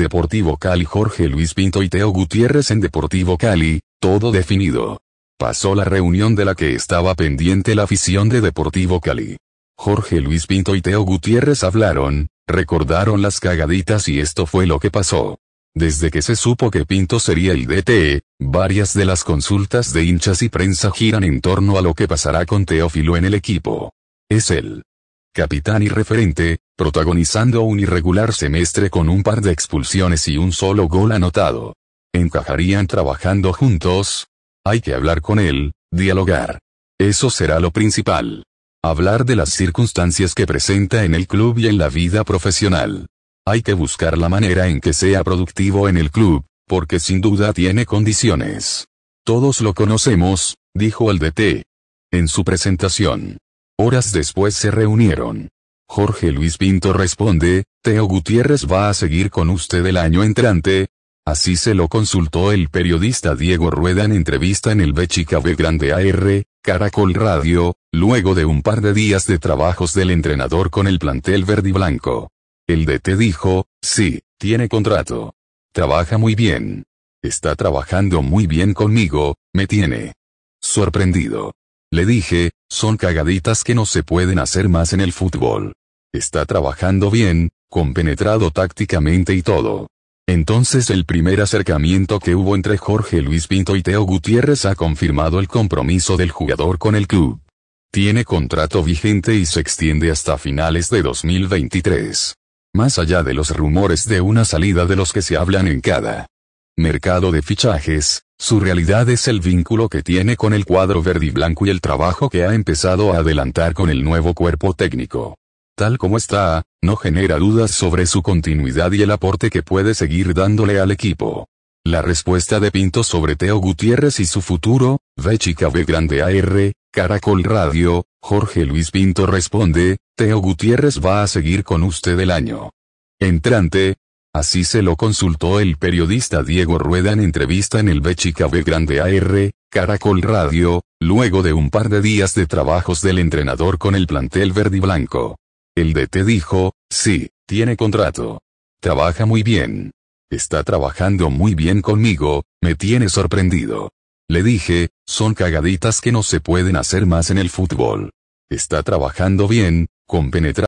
Deportivo Cali Jorge Luis Pinto y Teo Gutiérrez en Deportivo Cali, todo definido. Pasó la reunión de la que estaba pendiente la afición de Deportivo Cali. Jorge Luis Pinto y Teo Gutiérrez hablaron, recordaron las cagaditas y esto fue lo que pasó. Desde que se supo que Pinto sería el DTE, varias de las consultas de hinchas y prensa giran en torno a lo que pasará con Teófilo en el equipo. Es él capitán y referente, protagonizando un irregular semestre con un par de expulsiones y un solo gol anotado. ¿Encajarían trabajando juntos? Hay que hablar con él, dialogar. Eso será lo principal. Hablar de las circunstancias que presenta en el club y en la vida profesional. Hay que buscar la manera en que sea productivo en el club, porque sin duda tiene condiciones. Todos lo conocemos, dijo el DT. En su presentación. Horas después se reunieron. Jorge Luis Pinto responde, Teo Gutiérrez va a seguir con usted el año entrante. Así se lo consultó el periodista Diego Rueda en entrevista en el B.C.K.B. Grande AR, Caracol Radio, luego de un par de días de trabajos del entrenador con el plantel verde y blanco. El DT dijo, sí, tiene contrato. Trabaja muy bien. Está trabajando muy bien conmigo, me tiene sorprendido. Le dije, son cagaditas que no se pueden hacer más en el fútbol. Está trabajando bien, compenetrado tácticamente y todo. Entonces el primer acercamiento que hubo entre Jorge Luis Pinto y Teo Gutiérrez ha confirmado el compromiso del jugador con el club. Tiene contrato vigente y se extiende hasta finales de 2023. Más allá de los rumores de una salida de los que se hablan en cada mercado de fichajes, su realidad es el vínculo que tiene con el cuadro verde y blanco y el trabajo que ha empezado a adelantar con el nuevo cuerpo técnico. Tal como está, no genera dudas sobre su continuidad y el aporte que puede seguir dándole al equipo. La respuesta de Pinto sobre Teo Gutiérrez y su futuro, V grande AR, Caracol Radio, Jorge Luis Pinto responde, Teo Gutiérrez va a seguir con usted el año. Entrante, Así se lo consultó el periodista Diego Rueda en entrevista en el BCKB Grande AR, Caracol Radio, luego de un par de días de trabajos del entrenador con el plantel verde y blanco. El DT dijo, sí, tiene contrato. Trabaja muy bien. Está trabajando muy bien conmigo, me tiene sorprendido. Le dije, son cagaditas que no se pueden hacer más en el fútbol. Está trabajando bien, con penetración.